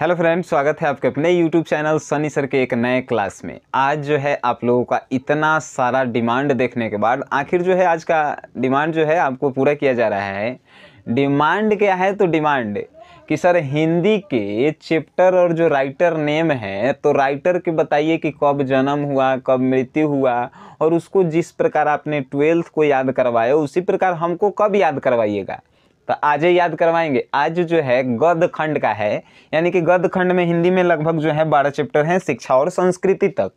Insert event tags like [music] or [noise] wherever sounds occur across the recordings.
hello friends स्वागत है आपके अपने यूट्यूब चैनल सनी सर के एक नए क्लास में आज जो है आप लोगों का इतना सारा डिमांड देखने के बाद आखिर जो है आज का डिमांड जो है आपको पूरा किया जा रहा है डिमांड क्या है तो डिमांड कि सर हिंदी के चैप्टर और जो राइटर नेम है तो राइटर के बताइए कि कब जन्म हुआ कब मृत्यु हुआ और उसको जिस प्रकार आपने ट्वेल्थ को याद करवाया उसी प्रकार हमको कब याद करवाइएगा तो आज ही याद करवाएंगे आज जो है गद्य खंड का है यानी कि गद्य खंड में हिंदी में लगभग जो है बारह चैप्टर हैं शिक्षा और संस्कृति तक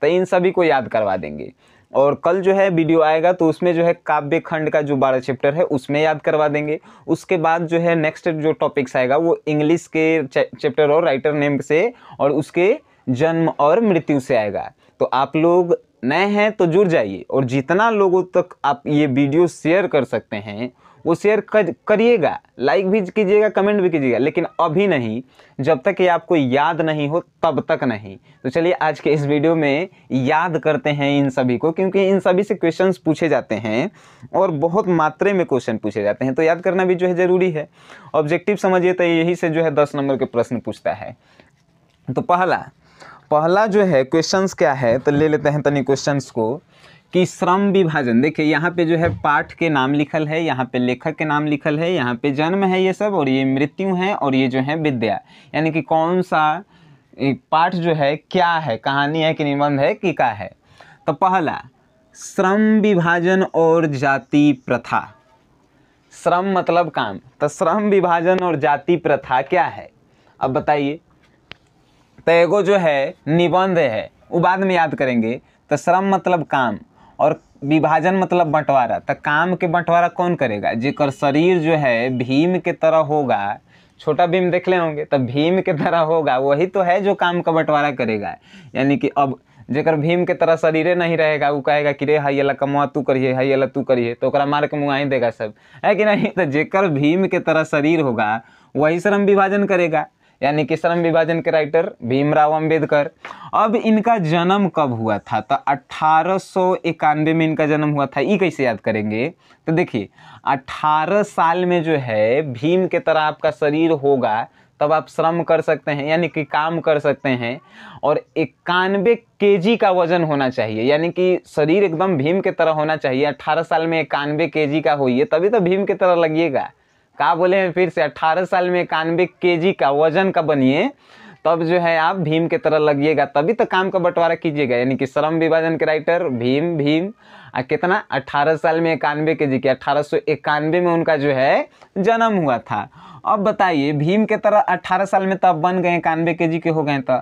तो इन सभी को याद करवा देंगे और कल जो है वीडियो आएगा तो उसमें जो है काव्य खंड का जो बारह चैप्टर है उसमें याद करवा देंगे उसके बाद जो है नेक्स्ट जो टॉपिक्स आएगा वो इंग्लिश के चैप्टर और राइटर नेम से और उसके जन्म और मृत्यु से आएगा तो आप लोग नए हैं तो जुड़ जाइए और जितना लोगों तक आप ये वीडियो शेयर कर सकते हैं वो शेयर करिएगा लाइक भी कीजिएगा कमेंट भी कीजिएगा लेकिन अभी नहीं जब तक ये आपको याद नहीं हो तब तक नहीं तो चलिए आज के इस वीडियो में याद करते हैं इन सभी को क्योंकि इन सभी से क्वेश्चंस पूछे जाते हैं और बहुत मात्रे में क्वेश्चन पूछे जाते हैं तो याद करना भी जो है ज़रूरी है ऑब्जेक्टिव समझिए तो यही से जो है दस नंबर के प्रश्न पूछता है तो पहला पहला जो है क्वेश्चंस क्या है तो ले लेते हैं तनि क्वेश्चंस को कि श्रम विभाजन देखिए यहाँ पे जो है पाठ के नाम लिखल है यहाँ पे लेखक के नाम लिखल है यहाँ पे जन्म है ये सब और ये मृत्यु है और ये जो है विद्या यानी कि कौन सा पाठ जो है क्या है कहानी है कि निबंध है कि का है तो पहला श्रम विभाजन और जाति प्रथा श्रम मतलब काम तो श्रम विभाजन और जाति प्रथा क्या है अब बताइए तो एगो जो है निबंध है वो बाद में याद करेंगे तो श्रम मतलब काम और विभाजन मतलब बंटवारा तो काम के बंटवारा कौन करेगा जेकर शरीर जो है भीम के तरह होगा छोटा भीम देख ले होंगे तो भीम के तरह होगा वही तो है जो काम का बंटवारा करेगा यानी कि अब जेकर भीम के तरह शरीर नहीं रहेगा वो कहेगा कि रे हाई अला कमुआ तू करिए हाई अला तू करिए तो ओकरा मार के मुँह ही देगा सब है कि नहीं तो जेकर भीम के तरह शरीर होगा वही श्रम विभाजन करेगा यानी कि श्रम विभाजन के राइटर भीमराव अंबेडकर अब इनका जन्म कब हुआ था तो अट्ठारह में इनका जन्म हुआ था ये कैसे याद करेंगे तो देखिए 18 साल में जो है भीम के तरह आपका शरीर होगा तब आप श्रम कर सकते हैं यानी कि काम कर सकते हैं और इक्यानवे के का वजन होना चाहिए यानी कि शरीर एकदम भीम के तरह होना चाहिए अठारह साल में इक्यानवे के का होइए तभी तो भीम के तरह लगिएगा का बोले हैं फिर से अट्ठारह साल में इक्यानवे के का वजन का बनिए तब जो है आप भीम के तरह लगिएगा तभी तो काम का बंटवारा कीजिएगा यानी कि श्रम विभाजन के राइटर भीम भीम आ कितना अट्ठारह साल में इक्यानवे के जी के अट्ठारह सौ इक्यानवे में उनका जो है जन्म हुआ था अब बताइए भीम के तरह अट्ठारह साल में तब बन गए इक्यानवे के जी के हो गए तो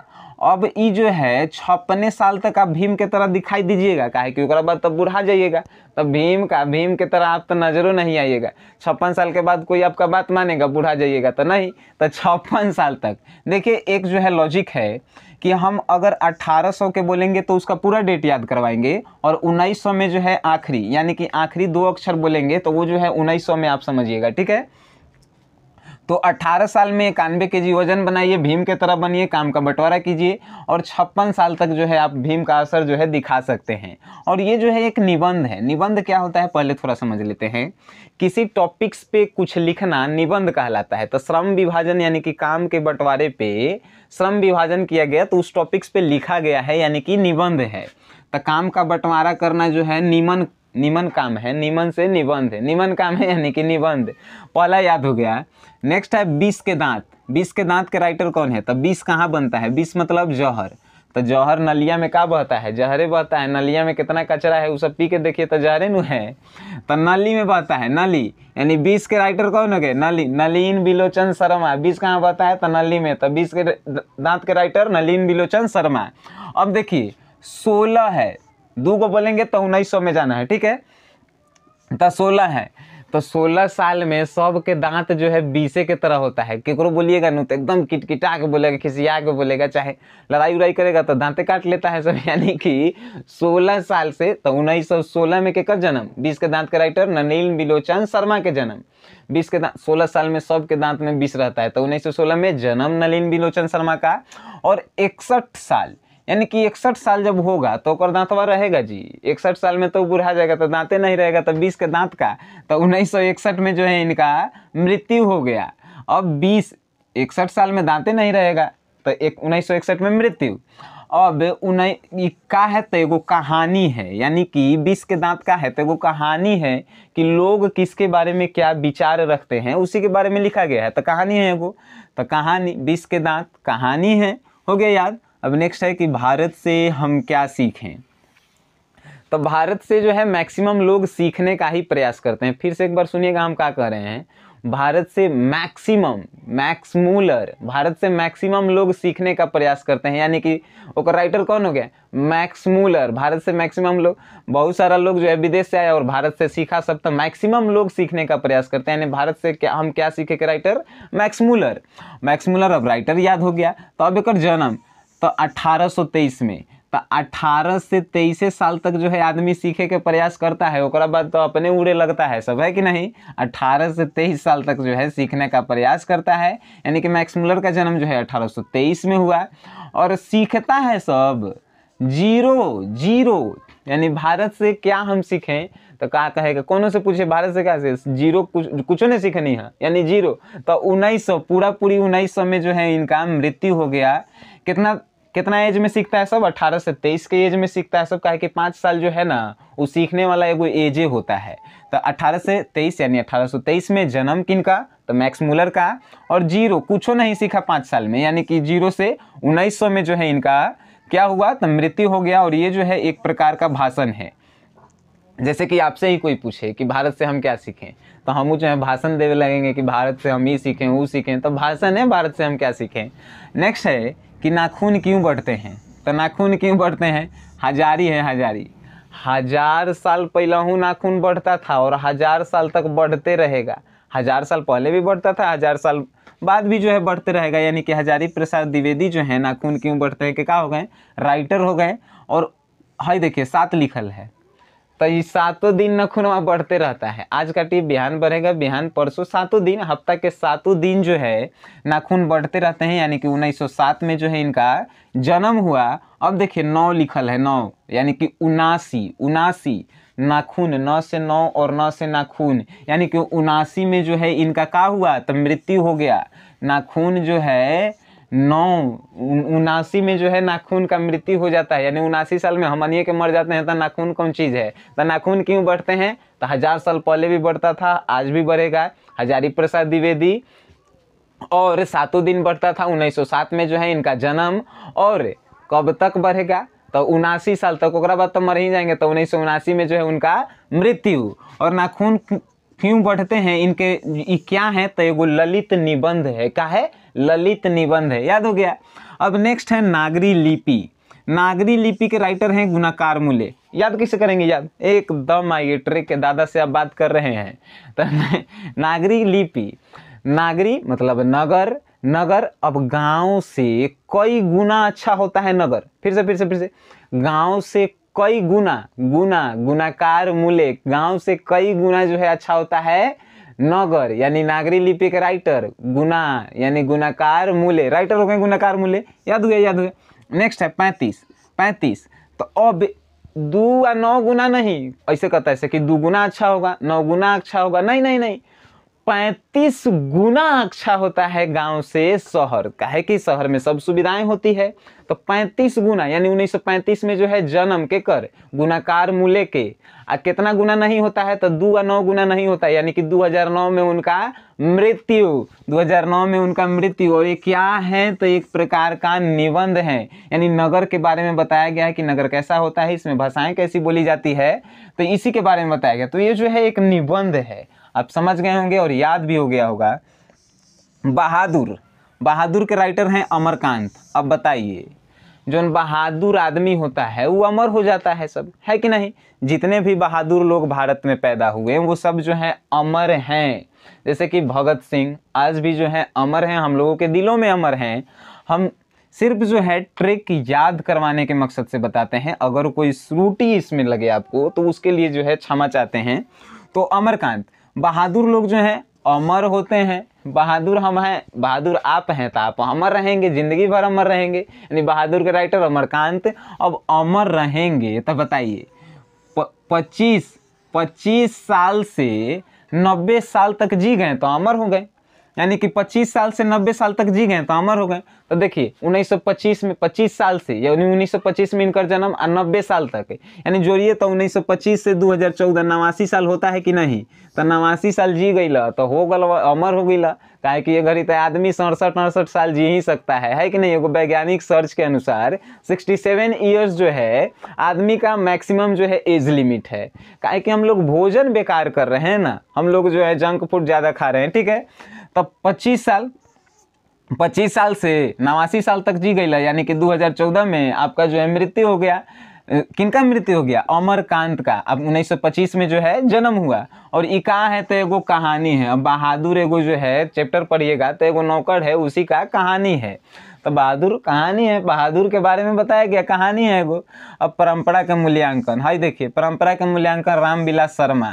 अब ये जो है छप्पने साल तक आप भीम के तरह दिखाई दीजिएगा काहे कि ओकरा बाद तब बुढ़ा जाइएगा तब भीम का भीम के तरह आप तो नज़रों नहीं आइएगा छप्पन साल के बाद कोई आपका बात मानेगा बूढ़ा जाइएगा तो नहीं तो छप्पन साल तक देखिए एक जो है लॉजिक है कि हम अगर 1800 के बोलेंगे तो उसका पूरा डेट याद करवाएंगे और 1900 में जो है आखिरी यानी कि आखिरी दो अक्षर बोलेंगे तो वो जो है 1900 में आप समझिएगा ठीक है तो 18 साल में इक्यानवे के जी वजन बनाइए भीम के तरह बनिए काम का बंटवारा कीजिए और छप्पन साल तक जो है आप भीम का असर जो है दिखा सकते हैं और ये जो है एक निबंध है निबंध क्या होता है पहले थोड़ा समझ लेते हैं किसी टॉपिक्स पे कुछ लिखना निबंध कहलाता है तो श्रम विभाजन यानी कि काम के बंटवारे पे श्रम विभाजन किया गया तो उस टॉपिक्स पे लिखा गया है यानी कि निबंध है तो काम का बंटवारा करना जो है निमन निमन काम है निमन से निबंध है निमन काम है यानी कि निबंध पहला याद हो गया नेक्स्ट है बीस के दांत बीस के दांत के राइटर कौन है तो बीस कहाँ बनता है बीस मतलब जौहर तो जौहर नलिया में कहा बहता है जहरे बहता है नलिया में कितना कचरा है वो सब पी के देखिए तो जहरे नु है तो नली में बहता है नली यानी बीस के राइटर कौन हो गए नली नलीन बिलोचन शर्मा बीस कहाँ बहता है तो नली में तो बीस के दांत के राइटर नलीन बिलोचन शर्मा अब देखिए सोलह है दो को बोलेंगे तो उन्नीस में जाना है ठीक है तो सोलह है तो सोलह साल में सब के दांत जो है बीसे के तरह होता है केकरो बोलिएगा ना तो एकदम किटकिटा के बोलेगा खिसिया के बोलेगा चाहे लड़ाई उड़ाई करेगा तो दांते काट लेता है सब [laughs] यानी कि सोलह साल से तो उन्नीस सौ सोलह में केकर जन्म बीस के दांत के राइटर ननील बिलोचन शर्मा के जन्म बीस के दांत सोलह साल में सबके दांत में बीस रहता है तो उन्नीस सौ सोलह में जन्म नलिन बिलोचन शर्मा का और इकसठ साल यानी कि इकसठ साल जब होगा तो ओकर दांतवा रहेगा जी इकसठ साल में तो बुढ़ा जाएगा तो दांते नहीं रहेगा तो बीस के दांत का तो उन्नीस सौ इकसठ में जो है इनका मृत्यु हो गया अब बीस इकसठ साल में दांते नहीं रहेगा तो एक उन्नीस सौ इकसठ में मृत्यु अब उन्हें का है तो एगो कहानी है यानी कि बीस के दांत का है तो एगो कहानी है कि लोग किसके बारे में क्या विचार रखते हैं उसी के बारे में लिखा गया है तो कहानी है एगो तो कहानी बीस के दांत कहानी है हो गया याद अब नेक्स्ट है कि भारत से हम क्या सीखें तो भारत से जो है मैक्सिमम लोग सीखने का ही प्रयास करते हैं फिर से एक बार सुनिएगा हम क्या कह रहे हैं भारत से मैक्सिमम मैक्समूलर भारत से मैक्सिमम लोग सीखने का प्रयास करते हैं यानी कि ओकर राइटर कौन हो गया मैक्समूलर भारत से मैक्सिमम लोग बहुत सारा लोग जो है विदेश से आया और भारत से सीखा सब तो मैक्सिमम लोग सीखने का प्रयास करते हैं यानी भारत से क्या हम क्या सीखे के राइटर मैक्समूलर मैक्समूलर अब राइटर याद हो गया तो अब एक जन्म तो 1823 में तो 18 से तेईस साल तक जो है आदमी सीखे के प्रयास करता है ओकरा बाद तो अपने उड़े लगता है सब है कि नहीं 18 से तेईस साल तक जो है सीखने का प्रयास करता है यानी कि मैक्समुलर का जन्म जो है 1823 में हुआ और सीखता है सब जीरो जीरो यानी भारत से क्या हम सीखें तो कहा कहेगा कौन से पूछे भारत से क्या से जीरो कुछ कुछ नहीं सीखनी है यानी जीरो तो उन्नीस सौ पूरा पूरी उन्नीस सौ में जो है इनका मृत्यु हो गया कितना कितना एज में सीखता है सब अठारह से तेईस के एज में सीखता है सब कहे कि पाँच साल जो है ना वो सीखने वाला एगो एजे होता है तो अठारह से तेईस यानी अट्ठारह में जन्म किन का तो मैक्स मूलर का और जीरो कुछ नहीं सीखा पाँच साल में यानी कि जीरो से उन्नीस में जो है इनका क्या हुआ तो मृत्यु हो गया और ये जो है एक प्रकार का भाषण है जैसे कि आपसे ही कोई पूछे कि भारत से हम क्या सीखें तो हम जो है भाषण देवे लगेंगे कि भारत से हम ये सीखें वो सीखें तो भाषण है भारत से हम क्या सीखें नेक्स्ट है कि नाखून क्यों बढ़ते हैं तो नाखून क्यों बढ़ते हैं हजारी है हजारी हजार साल पहले हूँ नाखून बढ़ता था और हजार साल तक बढ़ते रहेगा हजार साल पहले भी बढ़ता था हजार साल बाद भी जो है बढ़ते रहेगा यानी कि हजारी प्रसाद द्विवेदी जो है नाखून क्यों बढ़ते हैं कि क्या हो गए राइटर हो गए और हाई देखिए सात लिखल है तो ये सातों दिन नखुनवा बढ़ते रहता है आज का टिप बिहान बढ़ेगा बिहान परसों सातों दिन हफ्ता के सातों दिन जो है नाखून बढ़ते रहते हैं यानी कि 1907 में जो है इनका जन्म हुआ अब देखिए नौ लिखल है नौ यानी कि उनासी उनासी नाखून नौ से नौ और नौ से नाखून यानी कि उनासी में जो है इनका का हुआ तो मृत्यु हो गया नाखून जो है नौ उनासी में जो है नाखून का मृत्यु हो जाता है यानी उनासी साल में हम अनिये के मर जाते हैं तो नाखून कौन चीज़ है तो नाखून क्यों बढ़ते हैं तो हज़ार साल पहले भी बढ़ता था आज भी बढ़ेगा हजारी प्रसाद द्विवेदी और सातों दिन बढ़ता था 1907 में जो है इनका जन्म और कब तक बढ़ेगा तो उनासी साल तक ओकरा बाद तो मर ही जाएंगे तो उन्नीस में जो है उनका मृत्यु और नाखून क्यों बढ़ते हैं इनके क्या है तो एगो ललित निबंध है क्या है ललित निबंध है याद हो गया अब नेक्स्ट है नागरी लिपि नागरी लिपि के राइटर हैं गुनाकार मुले याद कैसे करेंगे याद एकदम आइए ट्रे के दादा से आप बात कर रहे हैं तो [laughs] नागरी लिपि नागरी मतलब नगर नगर अब गांव से कई गुना अच्छा होता है नगर फिर से फिर से फिर से गांव से कई गुना गुना गुनाकार मूल्य गांव से कई गुना जो है अच्छा होता है नगर यानी नागरी लिपि के राइटर गुना यानी गुनाकार मूल्य राइटर हो गए गुनाकार मूल्य याद हुए याद हुए नेक्स्ट है पैंतीस पैंतीस तो अब दो या नौ गुना नहीं ऐसे कहता है ऐसे कि दो गुना अच्छा होगा नौ गुना अच्छा होगा नहीं नहीं नहीं पैंतीस गुना अच्छा होता है गांव से शहर का है कि शहर में सब सुविधाएं होती है तो पैंतीस गुना यानी पैंतीस में जो है जन्म के कर गुनाकार मूल्य के आ कितना गुना नहीं होता है तो दो नौ गुना नहीं होता यानी कि 2009 में उनका मृत्यु 2009 में उनका मृत्यु और ये क्या है तो एक प्रकार का निबंध है यानी नगर के बारे में बताया गया है कि नगर कैसा होता है इसमें भाषाएं कैसी बोली जाती है तो इसी के बारे में बताया गया तो ये जो है एक निबंध है आप समझ गए होंगे और याद भी हो गया होगा बहादुर बहादुर के राइटर हैं अमरकांत अब बताइए जो बहादुर आदमी होता है वो अमर हो जाता है सब है कि नहीं जितने भी बहादुर लोग भारत में पैदा हुए वो सब जो हैं अमर हैं जैसे कि भगत सिंह आज भी जो है अमर हैं हम लोगों के दिलों में अमर हैं हम सिर्फ जो है ट्रिक याद करवाने के मकसद से बताते हैं अगर कोई श्रुटी इसमें लगे आपको तो उसके लिए जो है क्षमा चाहते हैं तो अमरकांत बहादुर लोग जो हैं अमर होते हैं बहादुर हम हैं बहादुर आप हैं तो आप अमर रहेंगे ज़िंदगी भर अमर रहेंगे यानी बहादुर के राइटर अमरकांत अब अमर रहेंगे तो बताइए पच्चीस पच्चीस साल से नब्बे साल तक जी गए तो अमर हो गए यानी कि 25 साल से 90 साल तक जी गए तो अमर हो गए तो देखिए 1925 में 25 साल से यानी 1925 में इनका जन्म और नब्बे साल तक है यानी जोड़िए तो 1925 से 2014 नवासी साल होता है कि नहीं तो नवासी साल जी गई ला तो हो गल अमर हो गई ला काहे कि ये घड़ी तो आदमी सड़सठ अड़सठ साल जी ही सकता है है कि नहीं एगो वैज्ञानिक सर्च के अनुसार 67 ईयर्स जो है आदमी का मैक्सिमम जो है एज लिमिट है काहे कि हम लोग भोजन बेकार कर रहे हैं ना हम लोग जो है जंक फूड ज़्यादा खा रहे हैं ठीक है तब पच्चीस साल पच्चीस साल से नवासी साल तक जी गई यानी कि 2014 में आपका जो है मृत्यु हो गया किनका मृत्यु हो गया अमरकांत का अब 1925 में जो है जन्म हुआ और ये कहाँ है तो एगो कहानी है अब बहादुर एगो जो है चैप्टर पढ़िएगा तो एगो नौकर है उसी का कहानी है तो बहादुर कहानी है बहादुर के बारे में बताया गया कहानी है एगो अब परंपरा का मूल्यांकन हाई देखिए परंपरा का मूल्यांकन रामविलास शर्मा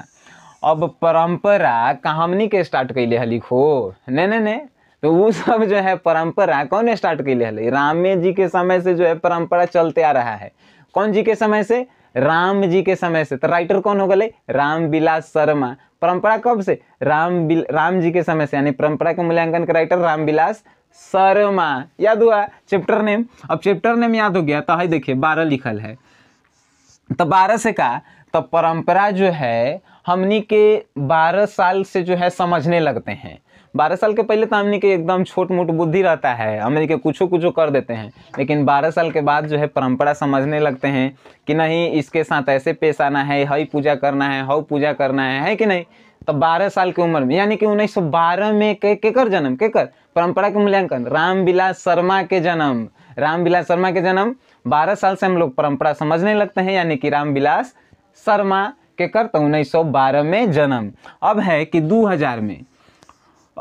अब परंपरा कहानी के स्टार्ट कैले हली खो ने ने ने तो वो सब जो है परंपरा कौन स्टार्ट कैले हल रामे जी के समय से जो है परंपरा चलते आ रहा है कौन जी के समय से राम जी के समय से तो राइटर कौन हो गए राम विलास शर्मा परंपरा कब से राम राम जी के समय से यानी परंपरा के मूल्यांकन का राइटर राम विलास शर्मा याद हुआ चैप्टर नेम अब चैप्टर नेम याद हो गया तो है देखिए बारह लिखल है तो बारह से का तो परंपरा जो है हमनी के बारह साल से जो है समझने लगते हैं बारह साल के पहले तो हमने के एकदम छोट मोट बुद्धि रहता है हमने के कुछ कुछ कर देते हैं लेकिन बारह साल के बाद जो है परंपरा समझने लगते हैं कि नहीं इसके साथ ऐसे पेश आना है हई पूजा करना है हव पूजा करना है है कि नहीं तो बारह साल की उम्र में यानी कि उन्नीस सौ बारह में के केकर जन्म केकर परंपरा के मूल्यांकन रामविलास शर्मा के जन्म रामविलास शर्मा के जन्म बारह साल से हम लोग परंपरा समझने लगते हैं यानी कि रामविलास शर्मा के करता हूँ उन्नीस में जन्म अब है कि 2000 में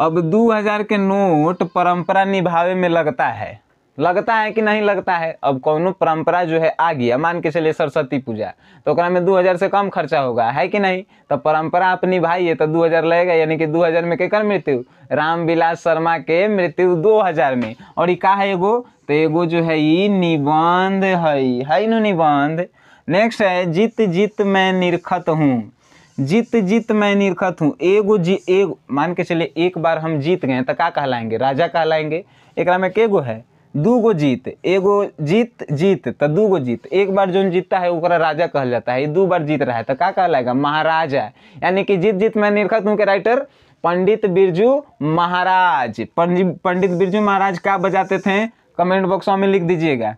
अब 2000 के नोट परंपरा निभावे में लगता है लगता है कि नहीं लगता है अब कौनो परंपरा जो है आ गया मान के चलिए सरस्वती पूजा तो ओकरा में दू हज़ार से कम खर्चा होगा है कि नहीं तो परंपरा आप है तो दू हज़ार लगेगा यानी कि दू हज़ार में केकर मृत्यु रामविलास शर्मा के मृत्यु दो हज़ार में और ये का है एगो तो एगो जो है ये निबंध है है निबंध नेक्स्ट है जित जित मैं निरखत हूँ जीत जीत मैं निरखत हूँ एगो जी एगो मान के चले एक बार हम जीत गए तो क्या कहलाएंगे राजा कहलाएंगे एक में गो है दू गो जीत एगो जीत जीत तो दू गो जीत एक बार जो जीतता है वो राजा कहा जाता है दू बार जीत रहा है तो क्या कहलाएगा महाराजा यानी कि जीत जीत मैं निरखत हूँ के राइटर पंडित बिरजू महाराज पंडित बिरजू महाराज क्या बजाते थे कमेंट बॉक्स में लिख दीजिएगा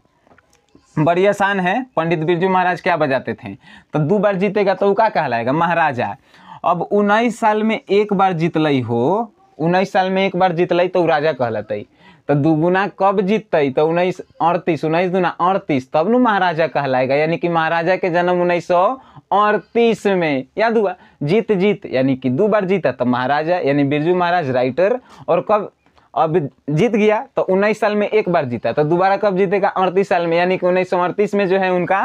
बड़ी आसान है पंडित बिरजू महाराज क्या बजाते थे तो दो बार जीतेगा तो वो क्या कहलाएगा महाराजा अब उन्नीस साल में एक बार लई हो उन्नीस साल में एक बार लई तो राजा कहलाते तो दुगुना कब जीत तो उन्नीस अड़तीस उन्नीस दुना अड़तीस तब न महाराजा कहलाएगा यानी कि महाराजा के जन्म उन्नीस सौ अड़तीस में याद हुआ जीत जीत यानी कि दो बार जीता तो महाराजा यानी बिरजू महाराज राइटर और कब अब जीत गया तो उन्नीस साल में एक बार जीता तो दोबारा कब जीतेगा अड़तीस साल में यानी कि उन्नीस में जो है उनका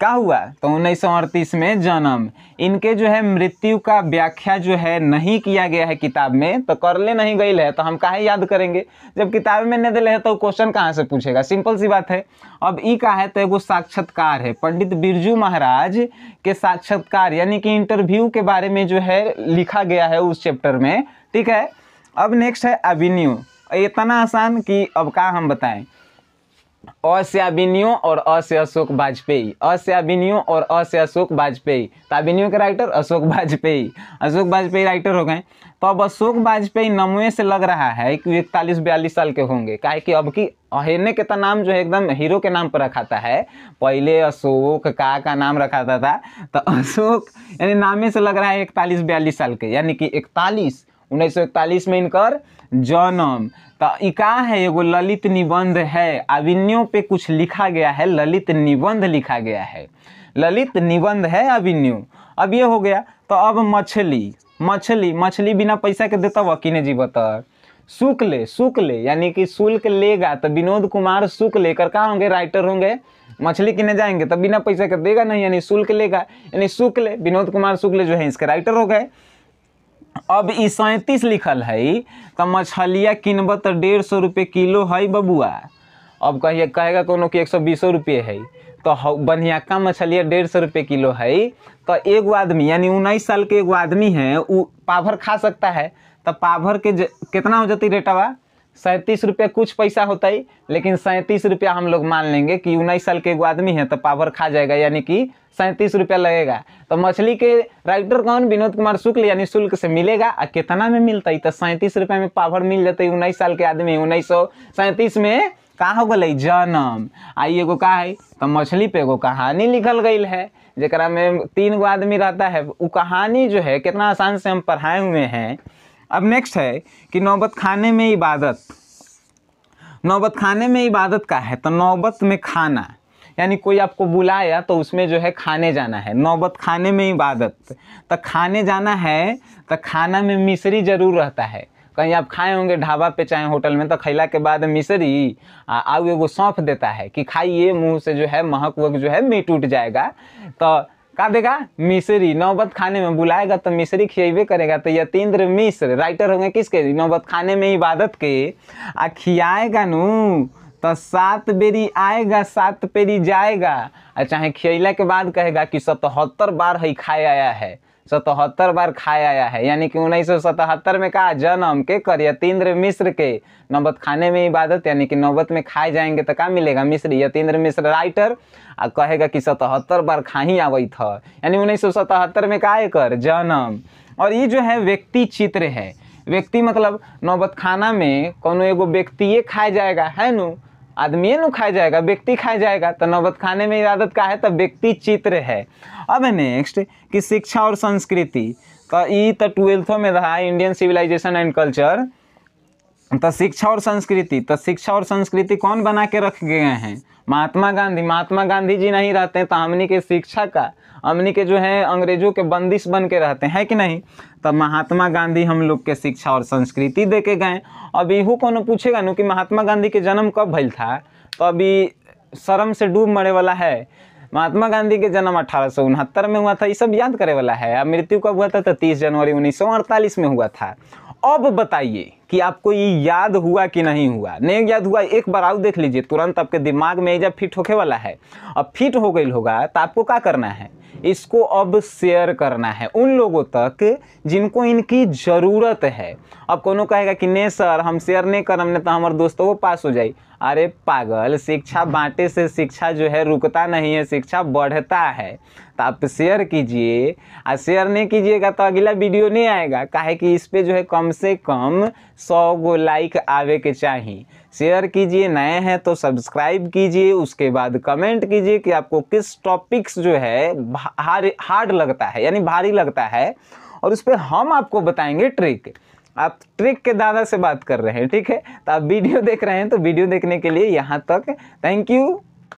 क्या हुआ तो उन्नीस में जन्म इनके जो है मृत्यु का व्याख्या जो है नहीं किया गया है किताब में तो कर ले नहीं गई है तो हम कहा याद करेंगे जब किताब में नहीं दिले है तो क्वेश्चन कहाँ से पूछेगा सिंपल सी बात है अब ई का है तो एगो साक्षात्कार है पंडित बिरजू महाराज के साक्षात्कार यानी कि इंटरव्यू के बारे में जो है लिखा गया है उस चैप्टर में ठीक है अब नेक्स्ट है अवेन्यू इतना आसान कि अब का हम बताएं अ और अ से अशोक वाजपेयी अश्याबिनियो और अ से अशोक वाजपेयी ताबिनियो के राइटर अशोक वाजपेयी अशोक वाजपेयी राइटर हो गए तो अब अशोक वाजपेयी नमवे से लग रहा है कि इकतालीस बयालीस साल के होंगे काहे कि अब की अहेने के तो नाम जो है एकदम हीरो के नाम पर रखाता है पहले अशोक का का नाम रखाता था, था तो अशोक यानी नामे से लग रहा है इकतालीस बयालीस साल के यानी कि इकतालीस उन्नीस में इनकर जन्म तो इका है एगो ललित निबंध है अविन्यों पे कुछ लिखा गया है ललित निबंध लिखा गया है ललित निबंध है अभिन्यू अब ये हो गया तो अब मछली मछली मछली बिना पैसा के देता वकीने जी बता शुक्ल शुक्ल यानी कि शुल्क लेगा तो विनोद कुमार शुक्ल लेकर कहाँ होंगे राइटर होंगे मछली किने जाएंगे तो बिना पैसा के देगा नहीं यानी शुल्क लेगा यानी शुक्ल विनोद कुमार शुक्ल जो है इसके राइटर हो गए अब इ सैंतीस लिखल है तो मछलिया किनब तो डेढ़ सौ रुपये किलो है बबुआ अब कहिए कहेगा कोनो कि एक सौ बीसो रुपये है तो बनियाका मछलिया डेढ़ सौ रुपये किलो है तो एगो आदमी यानी उन्नीस साल के एगो आदमी है वो पाभर खा सकता है तो पाभर के कितना हो जाती रेटवा सैंतीस रुपये कुछ पैसा होता है लेकिन सैंतीस रुपया हम लोग मान लेंगे कि उन्नीस साल के एगो आदमी है तो पावर खा जाएगा यानी कि सैंतीस रुपया लगेगा तो मछली के राइटर कौन विनोद कुमार शुक्ल यानी शुल्क से मिलेगा आ कितना में मिलता है तो सैंतीस रुपया में पावर मिल जाते उन्नीस साल के आदमी उन्नीस सौ सैंतीस में कहा हो गल जन्म आई एगो कहा है तो मछली पे एगो कहानी लिखल गई है जरा में तीन गो आदमी रहता है वो कहानी जो है कितना आसान से हम पढ़ाए हुए हैं अब नेक्स्ट है कि नौबत खाने में इबादत नौबत खाने में इबादत का है तो नौबत में खाना यानी कोई आपको बुलाया तो उसमें जो है खाने जाना है नौबत खाने में इबादत तो खाने जाना है तो खाना में मिसरी ज़रूर रहता है कहीं आप खाए होंगे ढाबा पे चाहे होटल में तो खैला के बाद मिसरी आगे वो सौंप देता है कि खाइए मुंह से जो है महक वक जो है मीट उठ जाएगा तो का देगा मिश्री नौबत खाने में बुलाएगा तो मिश्री खियाबे करेगा तो यतीन्द्र मिश्र राइटर होंगे किसके नौबत खाने में इबादत के आ खियाएगा नू तो सात बेरी आएगा सात पेरी जाएगा और चाहे खियला के बाद कहेगा कि सतहत्तर बार ही खाए आया है सतहत्तर बार खाया आया है यानी कि उन्नीस सौ सतहत्तर में कहा जन्म के यतीन्द्र मिश्र के नौबत खाने में इबादत यानी कि नौबत में खाए जाएंगे तो कहाँ मिलेगा मिश्र यतीन्द्र मिश्र राइटर आ कहेगा कि सतहत्तर बार खा ही था यानी उन्नीस सौ सतहत्तर में कहा कर जन्म और ये जो है व्यक्ति चित्र है व्यक्ति मतलब नौबत खाना में कौन एगो व्यक्तिए खाए जाएगा है नू आदमी नु खाया जाएगा व्यक्ति खाया जाएगा तो नौबत खाने में इरादत का है तो व्यक्ति चित्र है अब नेक्स्ट कि शिक्षा और संस्कृति तो ई तो ट्वेल्थों में रहा इंडियन सिविलाइजेशन एंड कल्चर तो शिक्षा और संस्कृति तो शिक्षा और संस्कृति कौन बना के रख गए हैं महात्मा गांधी महात्मा गांधी जी नहीं रहते हैं तो हमनी के शिक्षा का हमनी के जो है अंग्रेजों के बंदिश बन के रहते हैं कि नहीं तो महात्मा गांधी हम लोग के शिक्षा और संस्कृति दे के गए अब इहू को पूछेगा न कि महात्मा गांधी के जन्म कब भल था तो अभी शर्म से डूब मरे वाला है महात्मा गांधी के जन्म अठारह में हुआ था ये सब याद करे वाला है अब मृत्यु कब हुआ था तो तीस जनवरी उन्नीस में हुआ था अब बताइए कि आपको ये याद हुआ कि नहीं हुआ नहीं याद हुआ एक बार आओ देख लीजिए तुरंत आपके दिमाग में जब फिट होके वाला है अब फिट हो गई होगा तो आपको क्या करना है इसको अब शेयर करना है उन लोगों तक जिनको इनकी ज़रूरत है अब कोनो कहेगा कि नहीं सर हम शेयर नहीं करम नहीं तो हमारे दोस्तों को पास हो जाए अरे पागल शिक्षा बांटे से शिक्षा जो है रुकता नहीं है शिक्षा बढ़ता है तो आप शेयर कीजिए और शेयर नहीं कीजिएगा तो अगला वीडियो नहीं आएगा काहे कि इस पर जो है कम से कम सौ गो लाइक आवे के चाहिए शेयर कीजिए नए हैं तो सब्सक्राइब कीजिए उसके बाद कमेंट कीजिए कि आपको किस टॉपिक्स जो है हार्ड लगता है यानी भारी लगता है और उस पर हम आपको बताएंगे ट्रिक आप ट्रिक के दादा से बात कर रहे हैं ठीक है तो आप वीडियो देख रहे हैं तो वीडियो देखने के लिए यहाँ तक थैंक यू